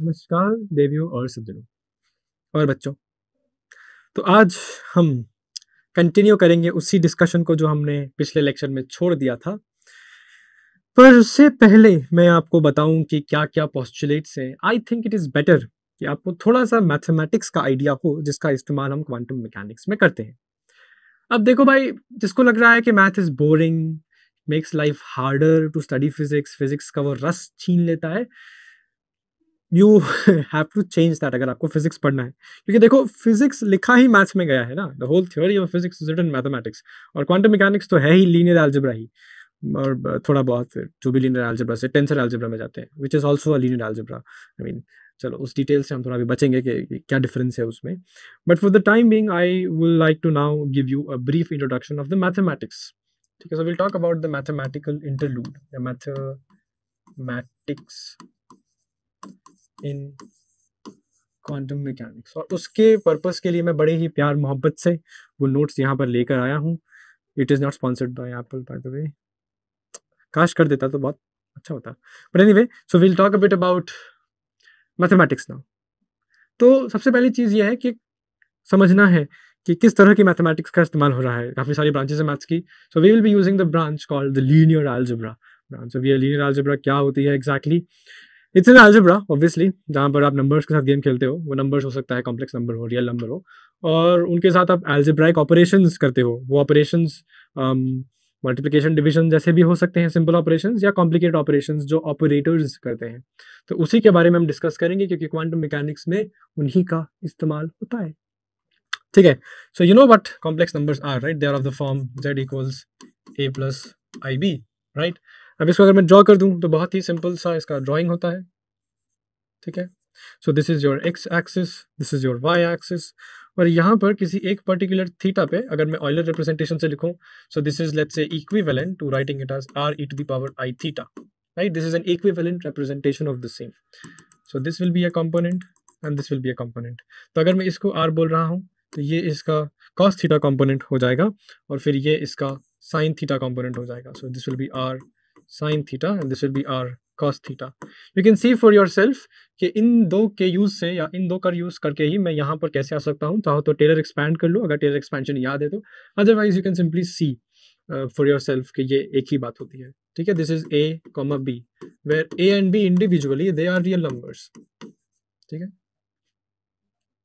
नमस्कार देवियों और सज्जनों और बच्चों तो आज हम कंटिन्यू करेंगे उसी डिस्कशन को जो हमने पिछले लेक्चर में छोड़ दिया था पर उससे पहले मैं आपको बताऊं कि क्या क्या पॉस्टुलेट्स हैं I think it is better कि आपको थोड़ा सा मैथमेटिक्स का आइडिया हो जिसका इस्तेमाल हम क्वांटम मैकेनिक्स में करते हैं अब देखो भाई जिसको लग रहा है कि math is boring makes life harder to study physics physics का वो रस छीन लेता है you have to change that अगर आपको फिजिक्स पढ़ना है क्योंकि देखो फिजिक्स लिखा ही मैथ्स में गया है ना the whole theory of physics is written mathematics और क्वांटम मैकेनिक्स तो है ही लीनियर एल्जब्रा ही और uh, थोड़ा बहुत जो भी लीनियर एल्जेब्रा से टेंसर एल्जब्रा में जाते हैं which is also linear algebra I mean चलो उस डिटेल से हम थोड़ा भी बचेंगे कि क्या डिफरेंस है उसमें but for the time being I would like to now give you a brief introduction of the mathematics ठीक है so will talk about the mathematical interlude mathematics in quantum mechanics और उसके पर्पस के लिए मैं बड़े ही प्यार मोहब्बत से वो नोट्स यहाँ पर लेकर आया हूँ it is not sponsored by Apple by the way काश कर देता तो बहुत अच्छा होता but anyway so we'll talk a bit about mathematics now तो सबसे पहली चीज़ यह है कि समझना है कि किस तरह की मैथमेटिक्स का इस्तेमाल हो रहा है काफ़ी सारी ब्रांचेज है मैथ्स की so we will be using the branch called the linear algebra branch of ये लीनियर एल्जब्रा क्या होती है exactly exactly? It's an algebra obviously जहाँ पर आप नंबर्स के साथ गेम खेलते हो वो नंबर्स हो सकता है कॉम्प्लेक्स नंबर हो रियल नंबर हो और उनके साथ आप एल्जेब्राइक ऑपरेशन करते हो वो ऑपरेशन मल्टीप्लिकेशन डिवीजन जैसे भी हो सकते हैं सिंपल ऑपरेशन या कॉम्प्लिकेट ऑपरेशन जो ऑपरेटर्स करते हैं तो उसी के बारे में हम डिस्कस करेंगे क्योंकि क्वांटम मैकेनिक्स में उन्हीं का इस्तेमाल होता है ठीक है so you know what complex numbers are right they are of the form Z equals A plus I B right अब इसको अगर मैं ड्रॉ कर दूँ तो बहुत ही सिंपल सा इसका ड्रॉइंग होता है ठीक है so this is your X axis this is your Y axis और यहाँ पर किसी एक पर्टिकुलर थीटा पे अगर मैं ऑयलर रिप्रेजेंटेशन से लिखूँ so this is let's say equivalent to writing it as R E to the power I theta right this is an equivalent representation of the same so this will be a component and this will be a component तो अगर मैं इसको are बोल रहा हूँ तो ये इसका कॉस थीटा कॉम्पोनेंट हो जाएगा और फिर ये इसका साइन थीटा कॉम्पोनेंट हो जाएगा so this will be R sine theta and this will be R cos theta you can see for yourself कि इन दो के यूज़ से या इन दो का कर यूज़ करके ही मैं यहाँ पर कैसे आ सकता हूँ चाहो तो टेलर एक्सपैंड कर लो अगर टेलर एक्सपेंशन याद है तो otherwise you can simply see for yourself कि ये एक ही बात होती है ठीक है this is A comma B where A and B individually they are real numbers ठीक है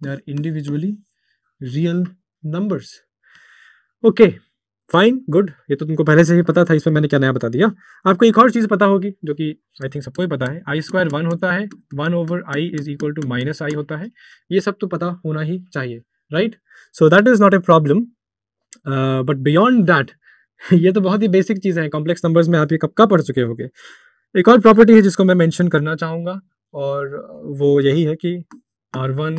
they are individually real numbers okay fine good ये तो तुमको पहले से ही पता था इसमें मैंने क्या नया बता दिया आपको एक और चीज़ पता होगी जो कि आई थिंक सबको ही पता है आई स्क्वायर वन होता है one over I is equal to minus I होता है ये सब तो पता होना ही चाहिए right so that is not a problem but beyond that ये तो बहुत ही बेसिक चीज है कॉम्प्लेक्स नंबर्स में आप ये कब का पढ़ चुके होंगे एक और प्रॉपर्टी है जिसको मैं मैंशन करना चाहूंगा और वो यही है कि R one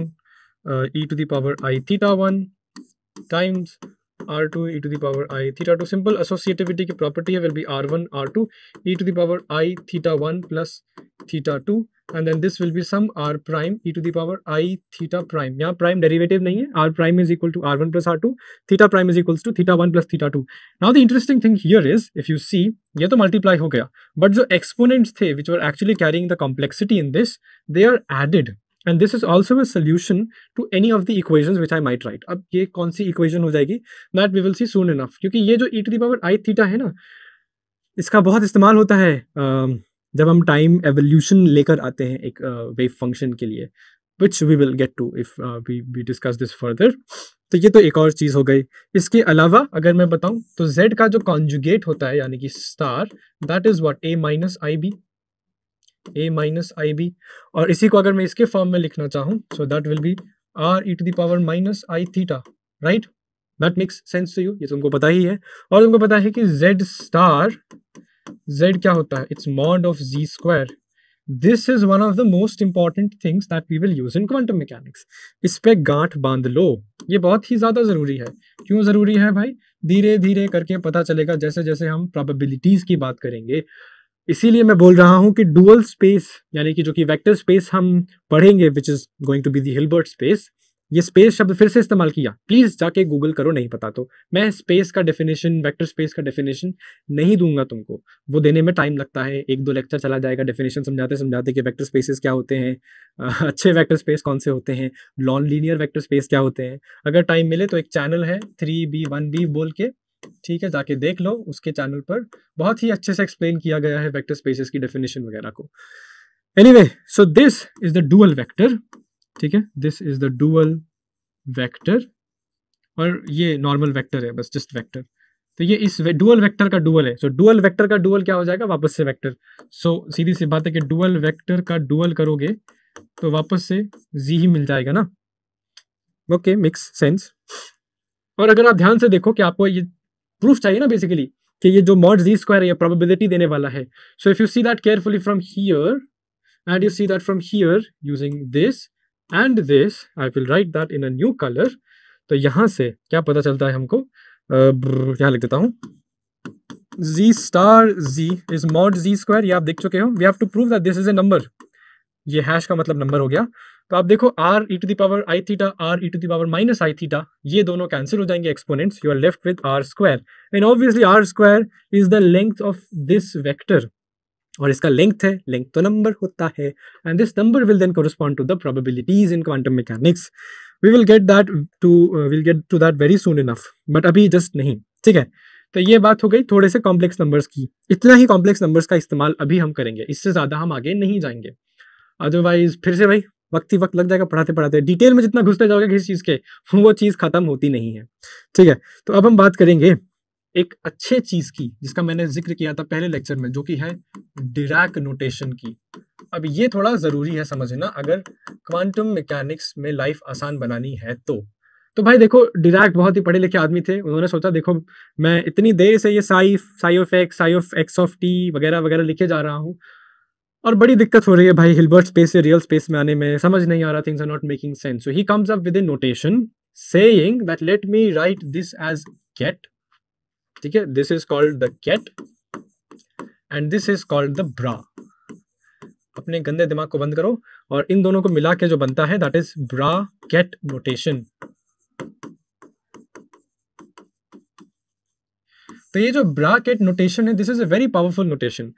uh, e to the power i theta 1 times r2 e to the power i theta 2 simple associativity ki property है will be r1 r2 e to the power i theta 1 plus theta 2 and then this will be some r prime e to the power i theta prime yeah prime derivative nahi hai. r prime is equal to r1 plus r2 theta prime is equals to theta 1 plus theta 2 now the interesting thing here is if you see ये to multiply ho gaya but the exponents the which were actually carrying the complexity in this they are added and this is also a solution to any of the equation which I might write अब ये कौन सी equation हो जाएगी that we will see soon enough क्योंकि ये जो E to the power I theta है ना इसका बहुत इस्तेमाल होता है जब हम टाइम एवोल्यूशन लेकर आते हैं एक वेव फंक्शन के लिए which we will get to if we we discuss this further तो ये तो एक और चीज़ हो गई इसके अलावा अगर मैं बताऊँ तो z का जो कॉन्जुगेट होता है यानी कि star that is what a minus i b a minus i b और इसी को अगर मैं इसके फॉर्म में लिखना चाहूं so that will be r E to the power minus i theta right that makes sense to you ये तुमको तो पता ही है और तुमको पता है कि जेड स्टार जेड क्या होता है it's mod of g square this is one of the most important things that we will use in quantum mechanics इस पर गांठ बांध लो ये बहुत ही ज़्यादा ज़रूरी है क्यों ज़रूरी है भाई धीरे धीरे करके पता चलेगा जैसे जैसे हम प्रॉबेबिलिटीज़ की बात करेंगे इसीलिए मैं बोल रहा हूँ कि डुअल स्पेस यानी कि जो कि वेक्टर स्पेस हम पढ़ेंगे which is going to be the Hilbert space ये स्पेस शब्द फिर से इस्तेमाल किया प्लीज़ जाके गूगल करो नहीं पता तो मैं स्पेस का डेफिनेशन वेक्टर स्पेस का डेफिनेशन नहीं दूंगा तुमको वो देने में टाइम लगता है एक दो लेक्चर चला जाएगा डेफिनेशन समझाते समझाते कि वेक्टर स्पेसेस क्या होते हैं अच्छे वेक्टर स्पेस कौन से होते हैं लॉन लीनियर वैक्टर स्पेस क्या होते हैं अगर टाइम मिले तो एक चैनल है थ्री बी वन बी बोल के ठीक है जाके देख लो उसके चैनल पर बहुत ही अच्छे से एक्सप्लेन किया गया है वेक्टर स्पेसेस की डेफिनेशन वगैरह को anyway so this is the dual vector ठीक है this is the dual vector और ये नॉर्मल वेक्टर है बस जस्ट वेक्टर तो ये इस डुअल वेक्टर का डुअल है सो डुअल वेक्टर का डुअल क्या हो जाएगा वापस से वेक्टर सो so, सीधी सी बात है कि डुअल वेक्टर का डुअल करोगे तो वापस से जी ही मिल जाएगा ना ओके मिक्स सेंस और अगर आप ध्यान से देखो कि आपको ये प्रूफ चाहिए ना बेसिकली कि ये जो मॉड जी स्क्वायर है ये प्रोबेबिलिटी देने वाला है so if you see that carefully from here and you see that from here using this and this I will write that in a new colour तो यहां से क्या पता चलता है हमको uh, यहां लिख देता हूं z star z is mod z square ये आप देख चुके हो we have to prove that this is a number ये हैश का मतलब नंबर हो गया तो आप देखो r E to the power i theta r E to the power minus i theta ये दोनों कैंसिल हो जाएंगे exponents you are left with r square and obviously r square is the length of this vector और इसका length है length तो number होता है and this number will then correspond to the probabilities in quantum mechanics we will get that to will get to that very soon enough but अभी just नहीं ठीक है तो ये बात हो गई थोड़े से कॉम्प्लेक्स नंबर्स की इतना ही कॉम्प्लेक्स नंबर्स का इस्तेमाल अभी हम करेंगे इससे ज़्यादा हम आगे नहीं जाएंगे अदरवाइज फिर से भाई वक्त ही वक्त लग जाएगा पढ़ाते पढ़ाते डिटेल में जितना घुसते जाओगे किसी चीज़ के वो चीज़ ख़त्म होती नहीं है ठीक है तो अब हम बात करेंगे एक अच्छे चीज़ की जिसका मैंने जिक्र किया था पहले लेक्चर में जो कि है डिराक नोटेशन की अब ये थोड़ा ज़रूरी है समझना अगर क्वांटम मैकेनिक्स में लाइफ आसान बनानी है तो तो भाई देखो डिराक बहुत ही पढ़े लिखे आदमी थे उन्होंने सोचा देखो मैं इतनी देर से ये psi psi x psi x of t वगैरह वगैरह लिखे जा रहा हूँ और बड़ी दिक्कत हो रही है भाई हिलबर्ट स्पेस से रियल स्पेस में आने में समझ नहीं आ रहा things are not making sense so he comes up with in notation saying that let me write this as ket ठीक है this is called the ket and this is called the bra अपने गंदे दिमाग को बंद करो और इन दोनों को मिला के जो बनता है that is bra ket notation तो ये जो ब्रा कैट नोटेशन है this is a very powerful notation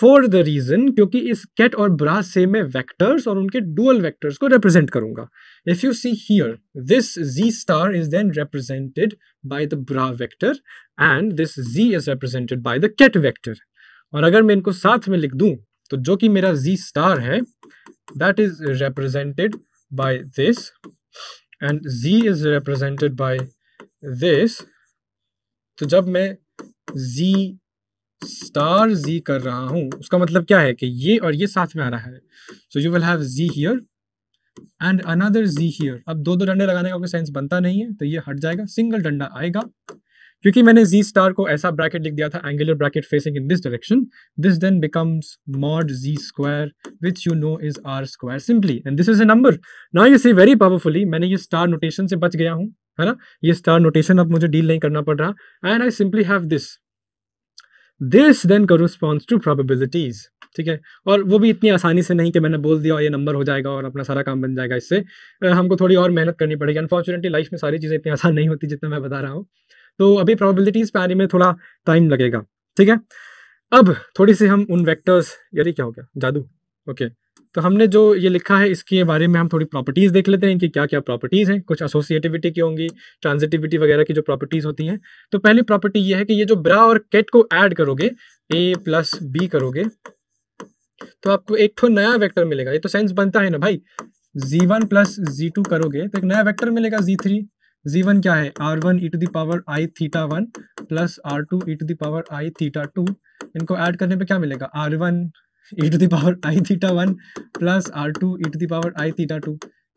for the reason क्योंकि इस कैट और ब्रा से मैं वेक्टर्स और उनके डुअल वेक्टर्स को रिप्रेजेंट करूंगा if you see here this g star is then represented by the bra vector and this g is represented by the ket vector और अगर मैं इनको साथ में लिख दूं तो जो कि मेरा जी स्टार है that is represented by this and g is represented by this तो जब मैं जी star z कर रहा हूं उसका मतलब क्या है कि ये और ये साथ में आ रहा है so you will have z here and another z here अब दो दो डंडे लगाने का कोई सेंस बनता नहीं है तो ये हट जाएगा सिंगल डंडा आएगा क्योंकि मैंने जी स्टार को ऐसा ब्रैकेट लिख दिया था angular bracket facing in this direction this then becomes mod g square which you know is r square simply and this is a number now you see very powerfully मैंने ये star notation से बच गया हूँ है ना ये star notation अब मुझे डील नहीं करना पड़ रहा and I simply have this this then corresponds to probabilities ठीक है और वो भी इतनी आसानी से नहीं कि मैंने बोल दिया और ये नंबर हो जाएगा और अपना सारा काम बन जाएगा इससे हमको थोड़ी और मेहनत करनी पड़ेगी अनफॉर्चुनेटली लाइफ में सारी चीज़ें इतनी आसान नहीं होती जितना मैं बता रहा हूँ तो अभी प्रॉबिलिटीज पे आने में थोड़ा टाइम लगेगा ठीक है अब थोड़ी सी हम उन वैक्टर्स यार क्या हो गया जादू ओके okay. तो हमने जो ये लिखा है इसके बारे में हम थोड़ी प्रॉपर्टीज़ देख लेते हैं कि क्या क्या प्रॉपर्टीज़ हैं कुछ एसोसिएटिविटी की होंगी ट्रांजिटिविटी वगैरह की जो प्रॉपर्टीज़ होती हैं तो पहली प्रॉपर्टी ये है कि ये जो ब्रा और केट को ऐड करोगे ए प्लस बी करोगे तो आपको एक तो नया वैक्टर मिलेगा ये तो सेंस बनता है ना भाई g one plus g two करोगे तो एक नया वैक्टर मिलेगा जी थ्री जी वन क्या है r one e to the power i theta one plus r two e to the power i theta two इनको ऐड करने पे क्या मिलेगा r one e to the power i one plus r two e to the power i theta two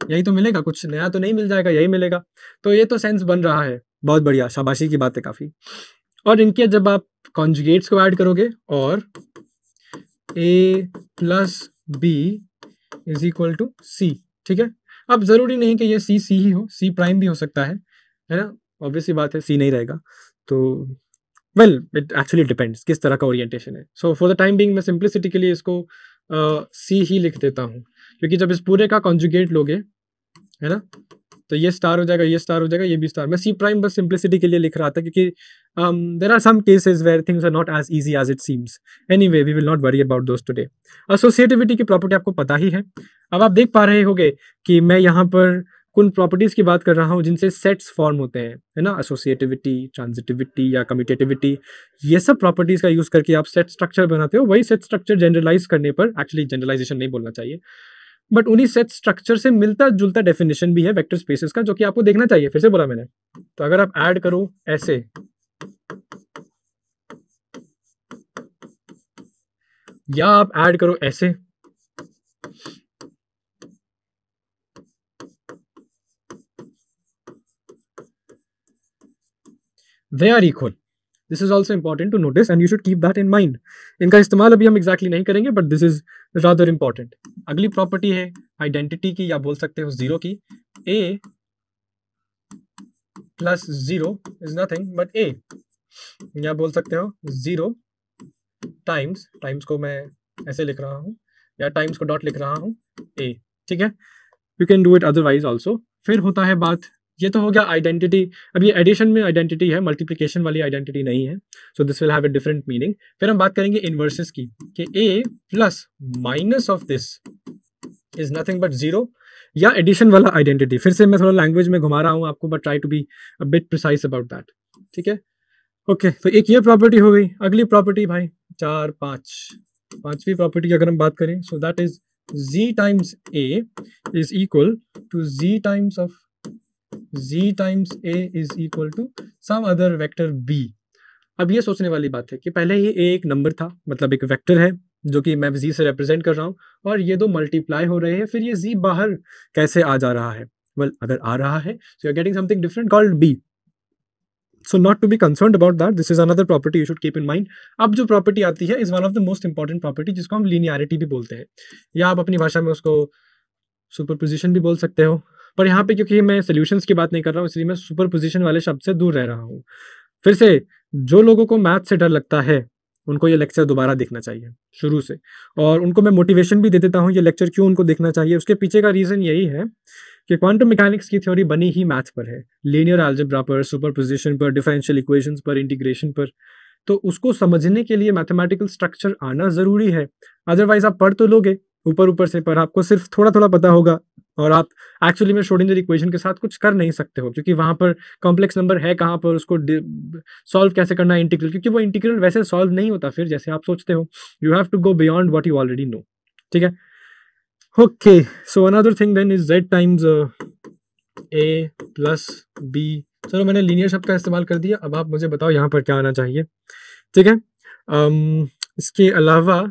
यही तो मिलेगा कुछ नया तो नहीं मिल जाएगा यही मिलेगा तो ये तो सेंस बन रहा है बहुत बढ़िया शाबाशी की बात है काफ़ी और इनके जब आप कॉन्जुगेट्स को ऐड करोगे और a plus b is equal to c ठीक है अब ज़रूरी नहीं कि ये सी सी ही हो सी प्राइम भी हो सकता है है ना ऑब्वियस बात है सी नहीं रहेगा तो वेल इट एक्चुअली डिपेंड्स किस तरह का ओरिएंटेशन है so for the time being मैं सिंप्लिसिटी के लिए इसको सी uh, ही लिख देता हूँ क्योंकि जब इस पूरे का कॉन्जुगेट लोगे है ना तो ये स्टार हो जाएगा ये स्टार हो जाएगा ये भी स्टार मैं सी प्राइम बस सिंप्लिसिटी के लिए लिख रहा था क्योंकि there are some cases where things are not as easy as it seems anyway we will not worry about those today associativity की प्रॉपर्टी आपको पता ही है अब आप देख पा रहे होगे कि मैं यहाँ पर उन प्रॉपर्टीज़ की बात कर रहा हूँ जिनसे सेट्स फॉर्म होते हैं है ना एसोसिएटिविटी ट्रांजिटिविटी या कम्यूटेटिविटी ये सब प्रॉपर्टीज़ का यूज़ करके आप सेट स्ट्रक्चर बनाते हो वही सेट स्ट्रक्चर जनरलाइज करने पर एक्चुअली जनरलाइजेशन नहीं बोलना चाहिए बट उन्हीं सेट स्ट्रक्चर से मिलता जुलता डेफिनेशन भी है वेक्टर स्पेसेस का जो कि आपको देखना चाहिए फिर से बोला मैंने तो अगर आप ऐड करो ऐसे या आप ऐड करो ऐसे they are equal this is also important to notice and you should keep that in mind इनका इस्तेमाल अभी हम एग्जैक्टली exactly नहीं करेंगे but this is rather important अगली प्रॉपर्टी है आइडेंटिटी की या बोल सकते हो जीरो की a plus zero is nothing but a या बोल सकते हो जीरो टाइम्स टाइम्स को मैं ऐसे लिख रहा हूँ या टाइम्स को डॉट लिख रहा हूँ ए ठीक है you can do it otherwise also फिर होता है बात ये तो हो गया आइडेंटिटी अब ये एडिशन में आइडेंटिटी है मल्टीप्लिकेशन वाली आइडेंटिटी नहीं है so this will have a different meaning फिर हम बात करेंगे इनवर्सेस की कि a plus minus of this is nothing but zero या एडिशन वाला आइडेंटिटी फिर से मैं थोड़ा लैंग्वेज में घुमा रहा हूँ आपको but try to be a bit precise about that ठीक है ओके तो एक ये प्रॉपर्टी हो गई अगली प्रॉपर्टी भाई चार पाँच पांचवी प्रॉपर्टी की अगर हम बात करें so that is z times a is equal to z times of z times a is equal to some other vector b अब ये सोचने वाली बात है कि पहले ही a एक नंबर था मतलब एक वेक्टर है जो कि मैं z से रिप्रेजेंट कर रहा हूँ और ये दो मल्टीप्लाई हो रहे हैं फिर ये z बाहर कैसे आ जा रहा है वेल well, अगर आ रहा है so you are getting something different called b. So not to be concern about that this is another property you should keep in mind अब जो प्रॉपर्टी आती है is one of the most important property जिसको हम linearity भी बोलते हैं या आप अपनी भाषा में उसको सुपरपोजिशन भी बोल सकते हो पर यहाँ पे क्योंकि मैं सोल्यूशन की बात नहीं कर रहा हूँ इसलिए मैं सुपर पोजिशन वाले शब्द से दूर रह रहा हूँ फिर से जो लोगों को मैथ से डर लगता है उनको ये लेक्चर दोबारा देखना चाहिए शुरू से और उनको मैं मोटिवेशन भी दे देता हूँ ये लेक्चर क्यों उनको देखना चाहिए उसके पीछे का रीज़न यही है कि क्वांटम मैकेनिक्स की थ्योरी बनी ही मैथ पर है लीनियर अलजेब्रा पर सुपर पोजिशन पर डिफरेंशियल इक्वेशंस पर इंटीग्रेशन पर तो उसको समझने के लिए मैथमेटिकल स्ट्रक्चर आना ज़रूरी है अदरवाइज आप पढ़ तो लोगे ऊपर ऊपर से पर आपको सिर्फ थोड़ा थोड़ा पता होगा और आप एक्चुअली में शोडिंजर इक्वेशन के साथ कुछ कर नहीं सकते हो क्योंकि वहां पर कॉम्प्लेक्स नंबर है कहाँ पर उसको सॉल्व कैसे करना है इंटीग्रल क्योंकि वो इंटीग्रल वैसे सॉल्व नहीं होता फिर जैसे आप सोचते हो you have to go beyond what you already know ठीक है okay so another thing then is z times a plus b चलो मैंने लीनियर शब्द का इस्तेमाल कर दिया अब आप मुझे बताओ यहाँ पर क्या आना चाहिए ठीक है um, इसके अलावा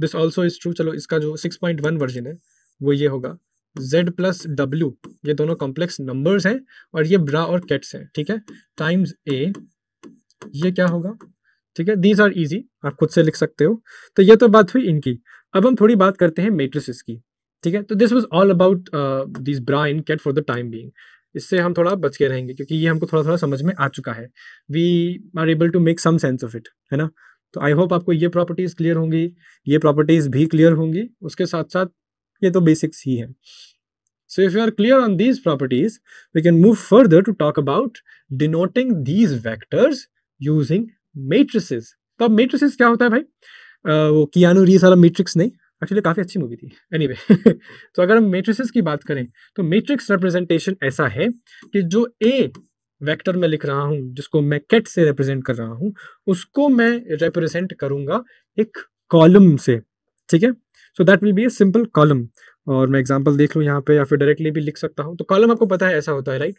दिस ऑल्सो इज ट्रू चलो इसका जो सिक्स पॉइंट वन वर्जन है वो ये होगा z प्लस डब्ल्यू ये दोनों कॉम्प्लेक्स नंबर्स हैं और ये ब्रा और कैट्स हैं ठीक है टाइम्स ए ये क्या होगा ठीक है दीज आर इजी आप खुद से लिख सकते हो तो ये तो बात हुई इनकी अब हम थोड़ी बात करते हैं मेट्रिस की ठीक है तो this was all about this bra in ket for the time being इससे हम थोड़ा बच के रहेंगे क्योंकि ये हमको थोड़ा थोड़ा समझ में आ चुका है we are able to make some sense of it है ना तो आई होप आपको ये प्रॉपर्टीज़ क्लियर होंगी ये प्रॉपर्टीज़ भी क्लियर होंगी उसके साथ साथ ये तो बेसिक्स ही है so if you are clear on these properties we can move further to talk about denoting these vectors using matrices. तो अब matrices क्या होता है भाई uh, वो कियानो रीस वाला मेट्रिक्स नहीं एक्चुअली काफ़ी अच्छी मूवी थी एनी anyway, तो अगर हम मेट्रिसेस की बात करें तो मेट्रिक्स रिप्रेजेंटेशन ऐसा है कि जो ए वेक्टर में लिख रहा हूँ जिसको मैं कैट से रिप्रेजेंट कर रहा हूँ उसको मैं रिप्रेजेंट करूंगा एक कॉलम से ठीक है so that will be a simple column और मैं एग्जाम्पल देख लूँ यहाँ पे या फिर डायरेक्टली भी लिख सकता हूँ तो कॉलम आपको पता है ऐसा होता है राइट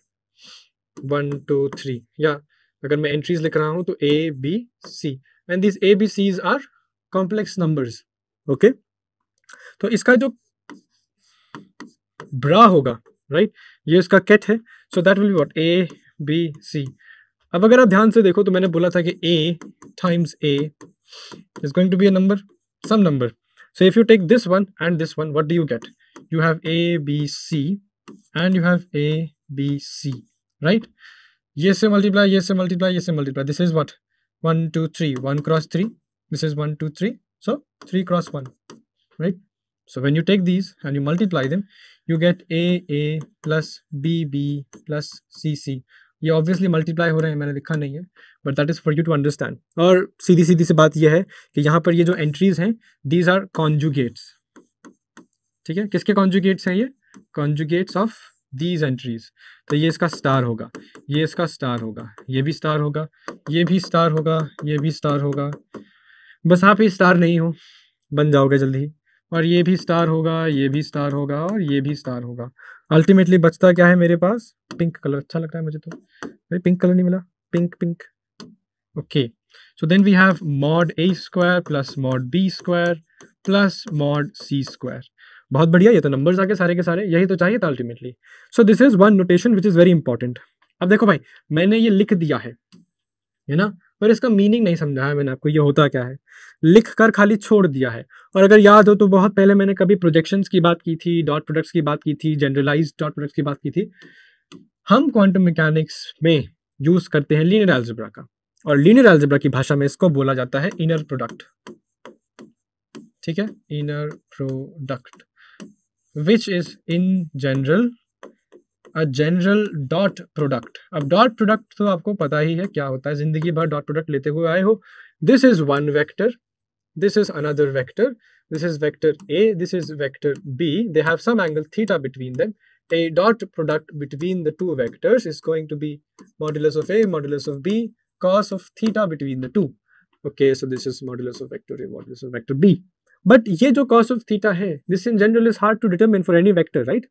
वन टू थ्री या अगर मैं एंट्रीज लिख रहा हूँ तो a B c and this a b c's are complex numbers okay तो इसका जो ब्रा होगा राइट ये इसका कैट है so that will be what a B c अब अगर आप ध्यान से देखो तो मैंने बोला था कि a times a is going to B a number some number So if you take this one and this one, what do you get? You have A, B, C, and you have A, B, C, right? Yes, say multiply, yes, say multiply, yes, say multiply. This is what? 1, 2, 3. 1 cross 3. This is 1, 2, 3. So 3 cross 1, right? So when you take these and you multiply them, you get A, A plus B, B plus C, C. ये obviously multiply हो रहे हैं मैंने लिखा नहीं है but that is for you to understand और सीधी सीधी सी बात यह है कि यहाँ पर ये जो एंट्रीज हैं दीज आर कॉन्जुगेट्स ठीक है किसके कॉन्जुगेट्स हैं ये कॉन्जुगेट्स ऑफ दीज एंट्रीज तो ये इसका स्टार होगा ये इसका स्टार होगा ये भी स्टार होगा ये भी स्टार होगा ये भी स्टार होगा बस आप ही स्टार नहीं हो बन जाओगे जल्दी और ये भी स्टार होगा ये भी स्टार होगा और ये भी स्टार होगा अल्टीमेटली बचता क्या है मेरे पास पिंक कलर अच्छा लग रहा है मुझे तो भाई पिंक कलर नहीं मिला pink pink Okay, so then we have mod a square plus mod b square plus mod c square. बहुत बढ़िया ये तो नंबर्स आके सारे के सारे यही तो चाहिए था ultimately so this is one notation which is very important अब देखो भाई मैंने ये लिख दिया है है ना पर इसका मीनिंग नहीं समझाया मैंने आपको ये होता क्या है लिख कर खाली छोड़ दिया है और अगर याद हो तो बहुत पहले मैंने कभी प्रोजेक्शंस की बात की थी डॉट प्रोडक्ट्स की बात की थी जनरलाइज डॉट प्रोडक्ट्स की बात की थी हम क्वांटम मैकेनिक्स में यूज़ करते हैं लीनियर एल्जेब्रा का और लीनियर एल्जेब्रा की भाषा में इसको बोला जाता है इनर प्रोडक्ट ठीक है inner product which is in general a general dot product अब डॉट प्रोडक्ट तो आपको पता ही है क्या होता है जिंदगी भर डॉट प्रोडक्ट लेते हुए आए हो this is one vector this is another vector this is vector a this is vector b they have some angle theta between them a dot product between the two vectors is going to be modulus of a modulus of b cos of theta between the two. Okay, so this is modulus of vector A, modulus of vector B. But ये जो cos of theta है this in general is hard to determine for any vector right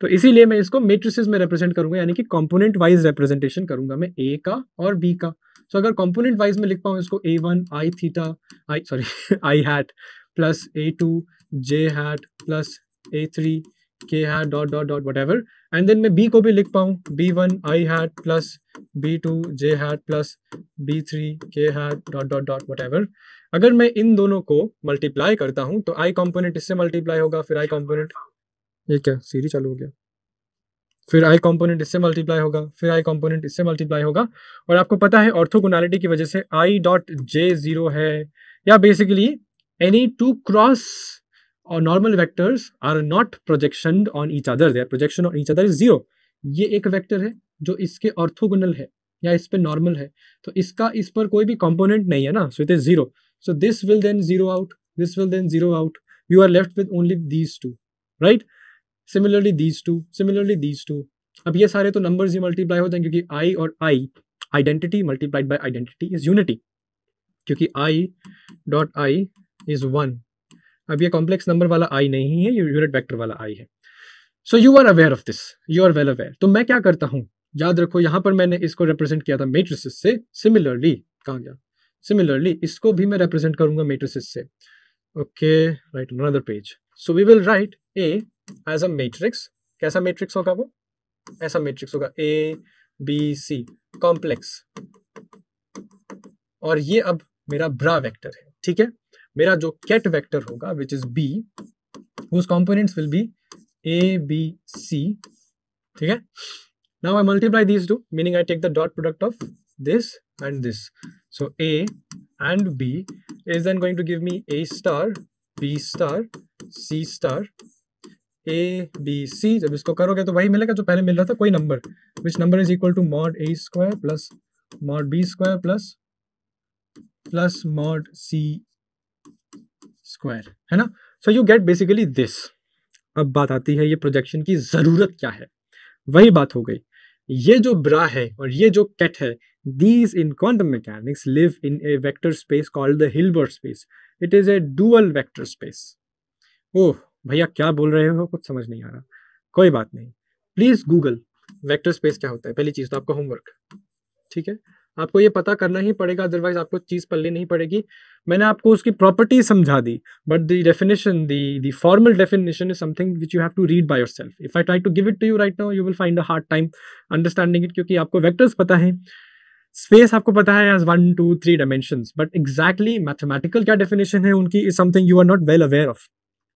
तो इसीलिए मैं इसको matrices में represent करूंगा यानी कि कंपोनेंट वाइज रिप्रेजेंटेशन करूंगा मैं ए का और बी का सो so, अगर कंपोनेंट वाइज में लिख पाऊँ इसको a one i theta i sorry i hat plus a two j hat plus a three k hat dot dot dot whatever and then मैं बी को भी लिख पाऊँ b one i hat plus b two j hat plus b dot dot hat dot अगर मैं इन दोनों को multiply करता हूँ तो आई कॉम्पोनेंट इससे मल्टीप्लाई होगा फिर आई कॉम्पोनेंट ये क्या सीरी चालू हो गया फिर आई कंपोनेंट इससे मल्टीप्लाई होगा फिर आई कंपोनेंट इससे मल्टीप्लाई होगा और आपको पता है ऑर्थोगोनालिटी की वजह से आई डॉट जे जीरो है या बेसिकली एनी टू क्रॉस और normal vectors are not projection on each other their projection on each other is zero ये एक वेक्टर है जो इसके ऑर्थोगोनल है या इस पर नॉर्मल है तो इसका इस पर कोई भी कॉम्पोनेंट नहीं है ना so it is zero so this will then zero out this will then zero out you are left with only these two right similarly these two similarly these two अब ये सारे तो नंबर्स ही multiply हो जाएंगे क्योंकि I और I identity multiplied by identity is unity क्योंकि I dot I is one अब ये कॉम्प्लेक्स नंबर वाला आई नहीं है ये यूनिट वेक्टर वाला आई है so you are aware of this you are well aware तो मैं क्या करता हूँ याद रखो यहाँ पर मैंने इसको रिप्रेजेंट किया था मेट्रिसेस से सिमिलरली कहा गया सिमिलरली इसको भी मैं रिप्रेजेंट करूंगा मेट्रिसेस से okay right another page so we will write A as a matrix कैसा मेट्रिक्स होगा वो ऐसा मेट्रिक्स होगा ए बी सी कॉम्प्लेक्स और ये अब मेरा ब्रा वेक्टर है ठीक है मेरा जो कैट वैक्टर होगा which is B whose components will be A B C ठीक है now I multiply this to meaning I take the dot product of this and this so A and B is then going to give me A star B star C star A B C जब इसको करोगे तो वही मिलेगा जो पहले मिल रहा था कोई number which number is equal to mod A square plus mod B square plus plus mod C square है ना so you get basically this अब बात आती है ये प्रोजेक्शन की ज़रूरत क्या है वही बात हो गई ये जो ब्रा है और ये जो कैट है these in quantum mechanics live in a vector space called the Hilbert space it is a dual vector space oh भैया क्या बोल रहे हो कुछ समझ नहीं आ रहा कोई बात नहीं प्लीज गूगल वेक्टर स्पेस क्या होता है पहली चीज तो आपका होमवर्क ठीक है आपको ये पता करना ही पड़ेगा अदरवाइज आपको चीज़ पल्ले नहीं पड़ेगी मैंने आपको उसकी प्रॉपर्टी समझा दी but the definition the the formal definition is something which you have to read by yourself if I try to give it to you right now you will find a hard time understanding it क्योंकि आपको vectors पता है space आपको पता है as one two three dimension but exactly mathematical क्या definition है उनकी is something you are not well aware of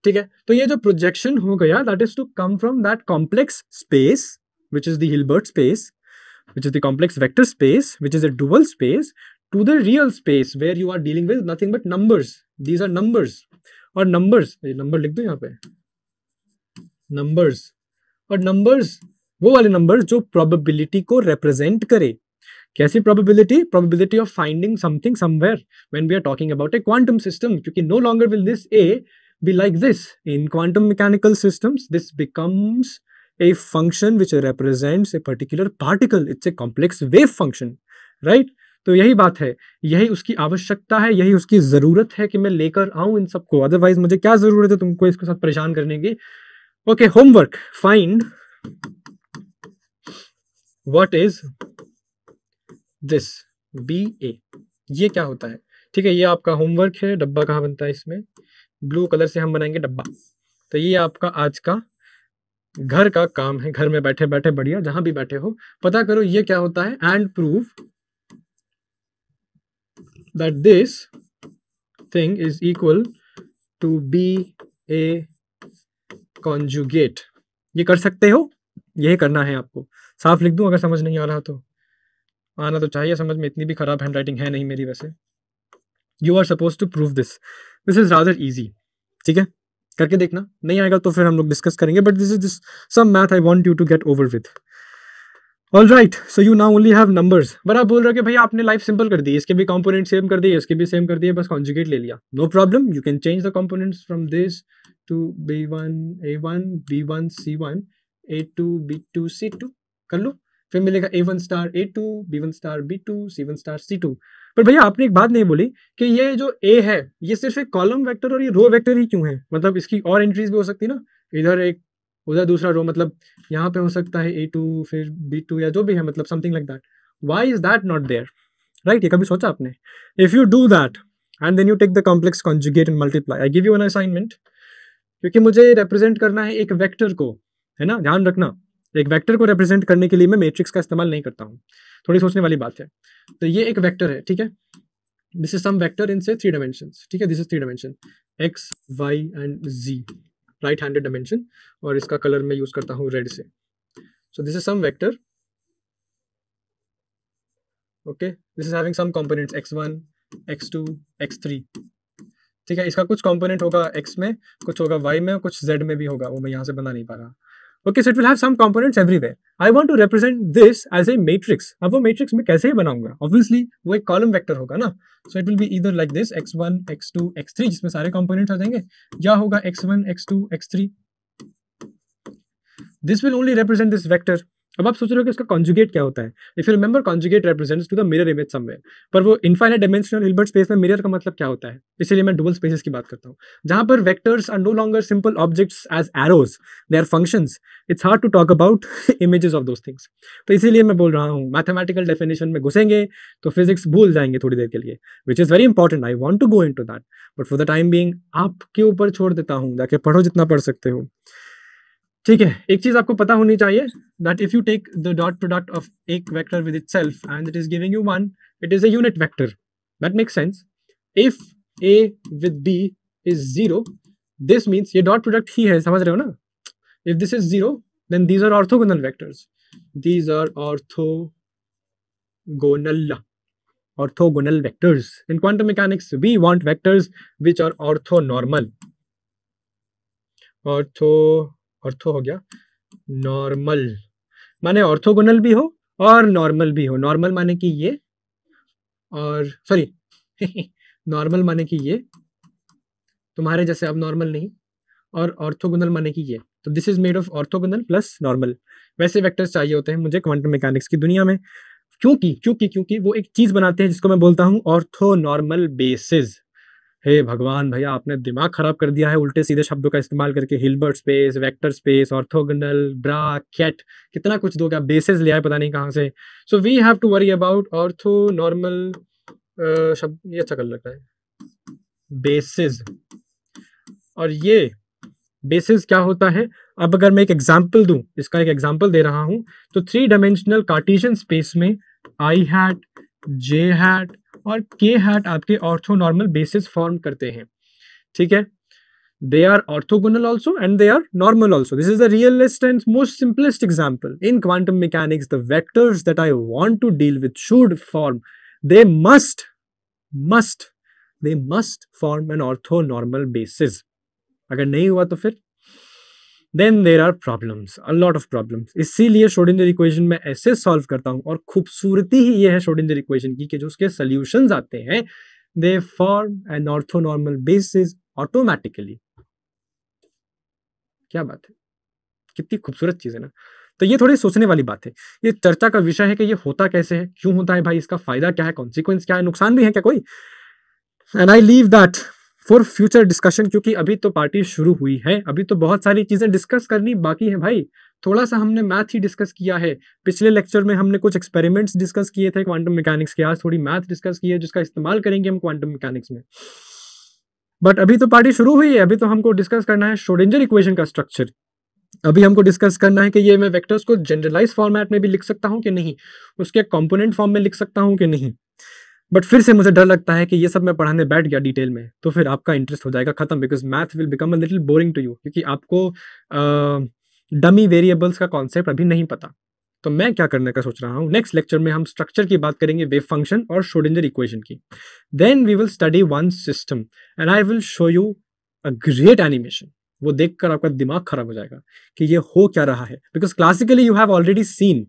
ठीक है तो ये जो प्रोजेक्शन हो गया that is to come from that complex space which is Hilbert space which is the complex vector space, which is a dual space, to the real space where you are dealing with nothing but numbers. These are numbers or numbers. Number लिख दो यहाँ Numbers or numbers वो वाले numbers जो probability को represent करे. कैसी probability? Probability of finding something somewhere when we are talking about a quantum system. क्योंकि no longer will this A be like this in quantum mechanical systems. This becomes a function which represents a particular particle it's a complex wave function right तो यही बात है यही उसकी आवश्यकता है यही उसकी ज़रूरत है कि मैं लेकर आऊं इन सबको अदरवाइज मुझे क्या ज़रूरत है तुमको इसके साथ परेशान करने की okay homework find what is this B A ये क्या होता है ठीक है ये आपका होमवर्क है डब्बा कहाँ बनता है इसमें ब्लू कलर से हम बनाएंगे डब्बा तो ये आपका आज का घर का काम है घर में बैठे बैठे बढ़िया जहां भी बैठे हो पता करो ये क्या होता है and prove that this thing is equal to B A conjugate ये कर सकते हो यही करना है आपको साफ लिख दूं अगर समझ नहीं आ रहा तो आना तो चाहिए समझ में इतनी भी खराब हैंड राइटिंग है नहीं मेरी वैसे you are suppose to prove this this is rather easy ठीक है करके देखना नहीं आएगा तो फिर हम लोग डिस्कस करेंगे but this is this some math I want you to get over with all right so you now only have numbers but आप बोल रहे हो कि भैया आपने लाइफ सिंपल कर दी इसके भी कॉम्पोनेंट सेम कर दिए इसके भी सेम कर दिए बस कॉन्जुगेट ले लिया no problem you can change the components from this to B one A one B one C one A two B two C two कर लो फिर मिलेगा A one star A two B one star B two C one star C two पर भैया आपने एक बात नहीं बोली कि ये जो ए है ये सिर्फ एक कॉलम वेक्टर और ये रो वेक्टर ही क्यों है मतलब इसकी और एंट्रीज भी हो सकती ना इधर एक उधर दूसरा रो मतलब यहाँ पे हो सकता है ए टू फिर बी टू या जो भी है मतलब something like that why is that not there right ये कभी सोचा आपने if you do that and then you take the complex conjugate and multiply I give you an assignment क्योंकि मुझे रिप्रेजेंट करना है एक वेक्टर को है ना ध्यान रखना एक वेक्टर को रिप्रेजेंट करने के लिए मैं मैट्रिक्स का इस्तेमाल नहीं करता हूँ थोड़ी सोचने वाली बात है तो ये एक वेक्टर है ठीक है this is some vector in से थ्री डायमेंशन ठीक है this is three dimension X Y and Z right handed dimension और इसका कलर मैं यूज करता हूँ रेड से so this is some vector okay this is having some components X one X two X three ठीक है इसका कुछ कंपोनेंट होगा एक्स में कुछ होगा वाई में कुछ जेड में भी होगा वो मैं यहाँ से बना नहीं पा रहा okay so it will have some components everywhere I want to represent this as a matrix अब वो मैट्रिक्स में कैसे ही बनाऊंगा ऑब्वियसली वो एक कॉलम वेक्टर होगा ना सो इट विल बी इधर like this X one X two X three जिसमें सारे कॉम्पोनेंट आ जाएंगे या होगा X one X two X three this will only represent this vector अब आप सोच रहे हो कि इसका कॉन्जुगेट क्या होता है if you remember conjugate represents to the mirror image somewhere पर वो इनफाइनाइट डायमेंशनल हिल्बर्ट स्पेस में मिरर का मतलब क्या होता है इसलिए मैं डुबल स्पेसेस की बात करता हूँ जहां पर vectors are no longer simple objects as arrows they are function it's hard to talk about images of those things तो इसीलिए मैं बोल रहा हूँ मैथमेटिकल डेफिनेशन में घुसेंगे तो फिजिक्स भूल जाएंगे थोड़ी देर के लिए which is very important I want to go into that but for the time being आपके ऊपर छोड़ देता हूँ जाके पढ़ो जितना पढ़ सकते हो ठीक है एक चीज आपको पता होनी चाहिए that if you take the dot product of एक vector with itself and it is giving you one it is at vector that makes sense if A with B is zero this means ये dot product ही है समझ रहे हो ना if this is zero then these are orthogonal vectors vectors these are orthogonal vectors in quantum mechanics we want vectors which are ortho normal ortho ortho हो गया normal माने ऑर्थोगोनल भी हो और नॉर्मल भी हो नॉर्मल माने कि ये और सॉरी नॉर्मल माने कि ये तुम्हारे जैसे अब नॉर्मल नहीं और ऑर्थोगोनल माने कि ये तो this is made of orthogonal plus normal वैसे वेक्टर्स चाहिए होते हैं मुझे क्वांटम मैकेनिक्स की दुनिया में क्योंकि क्योंकि क्योंकि वो एक चीज़ बनाते हैं जिसको मैं बोलता हूँ ortho normal basis hey hey भगवान भैया आपने दिमाग खराब कर दिया है उल्टे सीधे शब्दों का इस्तेमाल करके Hilbert space vector space orthogonal bra ket कितना कुछ दो क्या बेसिस लिया है पता नहीं कहाँ से so we have to worry about ortho normal शब्द ये अच्छा कर लगता है बेसिस और ये बेसिस क्या होता है अब अगर मैं एक एग्जाम्पल दू इसका एक एग्जाम्पल दे रहा हूं तो थ्री डायमेंशनल कार्टिशन स्पेस में आई हैट जे हैट और के हैट आपके ऑर्थो नॉर्मल बेसिस फॉर्म करते हैं ठीक है they are orthogonal also and they are normal also this is the realist and most simplest example in quantum mechanics the vectors that I want to deal with should form they must must they must form an ortho normal basis अगर नहीं हुआ तो फिर then there are problems a lot of problems इसीलिए Schrodinger equation में ऐसे solve करता हूँ और खूबसूरती ही ये है शोडिंदर इक्वेशन की कि जो उसके सोल्यूशन आते हैं they form an orthonormal basis automatically क्या बात है कितनी खूबसूरत चीज़ है ना तो ये थोड़ी सोचने वाली बात है ये चर्चा का विषय है कि ये होता कैसे है क्यों होता है भाई इसका फायदा क्या है कॉन्सिक्वेंस क्या है नुकसान भी है क्या कोई and I leave that for future discussion क्योंकि अभी तो पार्टी शुरू हुई है अभी तो बहुत सारी चीज़ें डिस्कस करनी बाकी है भाई थोड़ा सा हमने मैथ ही डिस्कस किया है पिछले लेक्चर में हमने कुछ एक्सपेरिमेंट्स डिस्कस किए थे क्वांटम मैकेनिक्स के आज थोड़ी मैथ डिस्कस की है जिसका इस्तेमाल करेंगे हम क्वांटम मैकेनिक्स में बट अभी तो पार्टी शुरू हुई है अभी तो हमको डिस्कस करना है शोडेंजर इक्वेशन का स्ट्रक्चर अभी हमको डिस्कस करना है कि ये मैं वेक्टर्स को जनरलाइज फॉर्मेट में भी लिख सकता हूँ कि नहीं उसके कंपोनेंट फॉर्म में लिख सकता हूँ कि नहीं बट फिर से मुझे डर लगता है कि ये सब मैं पढ़ाने बैठ गया डिटेल में तो फिर आपका इंटरेस्ट हो जाएगा खत्म because math will become a little boring to you क्योंकि आपको डमी uh, वेरिएबल्स का कॉन्सेप्ट अभी नहीं पता तो मैं क्या करने का सोच रहा हूँ नेक्स्ट लेक्चर में हम स्ट्रक्चर की बात करेंगे वेव फंक्शन और शोडेंजर इक्वेशन की then we will study one system and I will show you a great animation वो देखकर आपका दिमाग खराब हो जाएगा कि ये हो क्या रहा है because classically you have already seen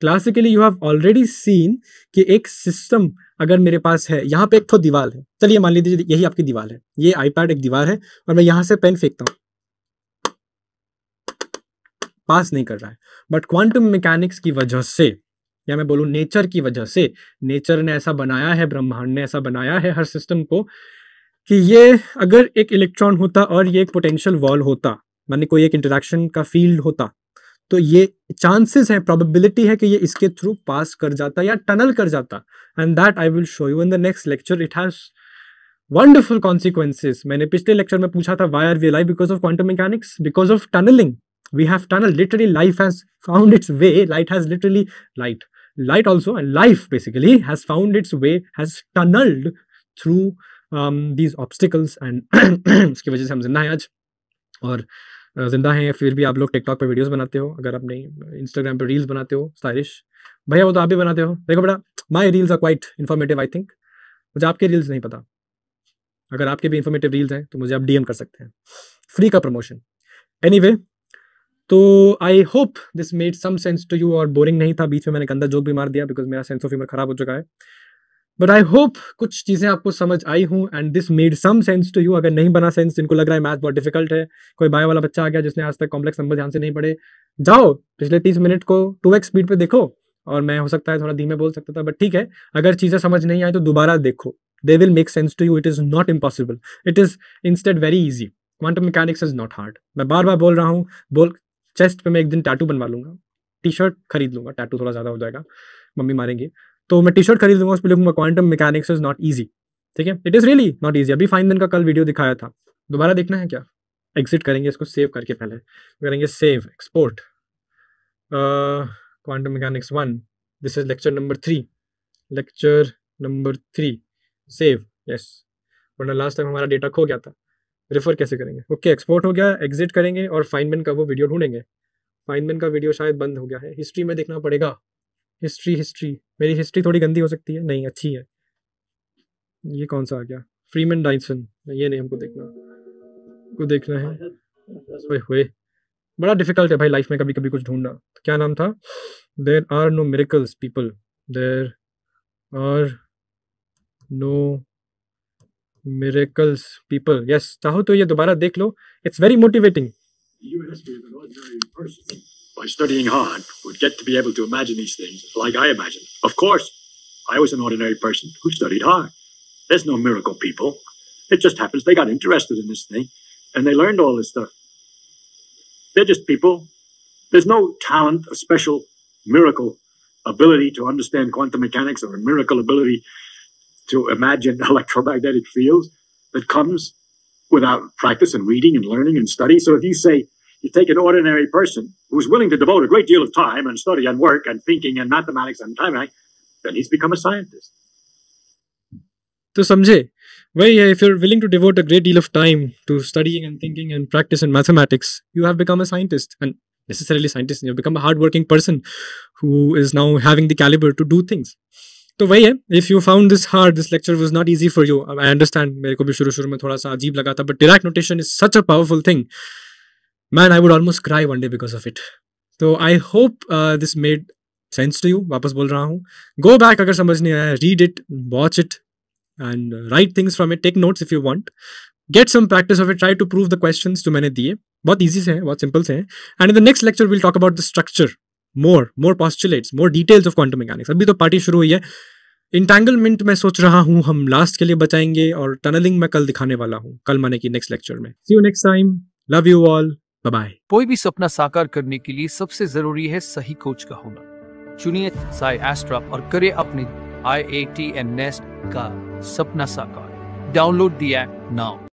classically you have already seen कि एक सिस्टम अगर मेरे पास है यहाँ पे एक तो दीवार है चलिए मान लीजिए यही आपकी दीवार है ये आईपैड एक दीवार है और मैं यहाँ से पेन फेंकता हूँ पास नहीं कर रहा है बट क्वांटम मैकेनिक्स की वजह से या मैं बोलू नेचर की वजह से नेचर ने ऐसा बनाया है ब्रह्मांड ने ऐसा बनाया है हर सिस्टम को कि ये अगर एक इलेक्ट्रॉन होता और ये एक पोटेंशियल वॉल होता मानी कोई एक इंटरेक्शन का फील्ड होता तो ये चांसेस है प्रोबेबिलिटी है कि ये इसके थ्रू पास कर जाता या टनल कर जाता and that I will show you in the next lecture it has wonderful consequences मैंने पिछले लेक्चर में पूछा था why are we life because of quantum mechanics because of tunneling we have tunnel literally life has found its way light has literally light light also and life basically has found its way has tunneled through these obstacles and उसकी वजह से हम जिंदा है आज और ज़िंदा हैं फिर भी आप लोग टिकटॉक पे वीडियोस बनाते हो अगर आप नहीं इंस्टाग्राम पे रील्स बनाते हो स्टाइलिश भैया वो तो आप भी बनाते हो देखो बड़ा my reels are quite informative I think मुझे आपके रील्स नहीं पता अगर आपके भी इन्फॉर्मेटिव रील्स हैं तो मुझे आप डीएम कर सकते हैं फ्री का प्रमोशन एनी anyway, तो I hope this made some sense to you और बोरिंग नहीं था बीच में मैंने गंदा जोक भी मार दिया बिकॉज मेरा सेंस ऑफ ह्यूमर खराब हो चुका है बट आई होप कुछ चीज़ें आपको समझ आई हूँ and this made some sense to you अगर नहीं बना सेंस जिनको लग रहा है मैथ बहुत डिफिकल्ट है कोई बायो वाला बच्चा आ गया जिसने आज तक कॉम्प्लेक्स नंबर ध्यान से नहीं पढ़े जाओ पिछले तीस मिनट को टू एक्स स्पीड पर देखो और मैं हो सकता है थोड़ा धीमे बोल सकता था बट ठीक है अगर चीज़ें समझ नहीं आई तो दोबारा देखो they will make sense to you it is not impossible it is instead very easy quantum mechanics is not hard मैं बार बार बोल रहा हूँ बोल चेस्ट पे मैं एक दिन टैटू बनवा लूंगा टी शर्ट खरीद लूँगा टैटू थोड़ा ज़्यादा हो जाएगा मम्मी मारेंगे तो मैं टी शर्ट खरीद उस पर लिखूंगा quantum mechanics is not easy ठीक है it is really not easy अभी फाइन दिन का कल वीडियो दिखाया था दोबारा देखना है क्या एग्जिट करेंगे इसको सेव करके पहले करेंगे save export quantum mechanics one this is lecture number three lecture number three save yes वरना लास्ट टाइम हमारा डेटा खो गया था रेफर कैसे करेंगे ओके okay, एक्सपोर्ट हो गया एग्जिट करेंगे और फाइनमेन का वो वीडियो ढूंढेंगे फाइनमेन का वीडियो शायद बंद हो गया है हिस्ट्री में देखना पड़ेगा हिस्ट्री हिस्ट्री मेरी हिस्ट्री थोड़ी गंदी हो सकती है नहीं अच्छी है ये कौन सा आ गया फ्रीमैन डाइसन ये नहीं हमको देखना को देखना है ओए होए बड़ा डिफिकल्ट है भाई लाइफ में कभी कभी कुछ ढूंढना तो क्या नाम था there are no miracles people there are no miracles people yes चाहो तो ये दोबारा देख लो it's very motivating by studying hard, would get to be able to imagine these things like I imagine. Of course, I was an ordinary person who studied hard. There's no miracle people. It just happens they got interested in this thing and they learned all this stuff. They're just people. There's no talent, a special miracle ability to understand quantum mechanics or a miracle ability to imagine electromagnetic fields that comes without practice and reading and learning and study. So if you say, you take an ordinary person who's willing to devote a great deal of time and study and work and thinking and mathematics and time, then he's become a scientist. So, Samjay, well, yeah, uh, if you're willing to devote a great deal of time to studying and thinking and practice and mathematics, you have become a scientist and necessarily scientist. you've become a hardworking person who is now having the caliber to do things. तो वही है if you found this hard this lecture was not easy for you I understand मेरे को भी शुरू शुरू में थोड़ा सा अजीब लगा था but direct notation is such a powerful thing man I would almost cry one day because of it तो I hope this made sense to you वापस बोल रहा हूँ गो बैक अगर समझ नहीं आया read it watch it and write things from it take notes if you want get some practice of it try to prove the question जो मैंने दिए बहुत ईजी से हैं बहुत सिंपल से हैं and in the next lecture will talk about the structure more more postulates more details of quantum mechanics अभी तो पार्टी शुरू हुई है इंटैंगलमेंट मैं सोच रहा हूँ हम लास्ट के लिए बचाएंगे और टनलिंग मैं कल दिखाने वाला हूँ कल माने की नेक्स्ट लेक्चर में see you next time love you all bye कोई भी सपना साकार करने के लिए सबसे जरूरी है सही कोच का होना चुनिए साई एस्ट्रा और करे अपने आई ए टी एन नेस्ट का सपना साकार डाउनलोड दी एप नाउ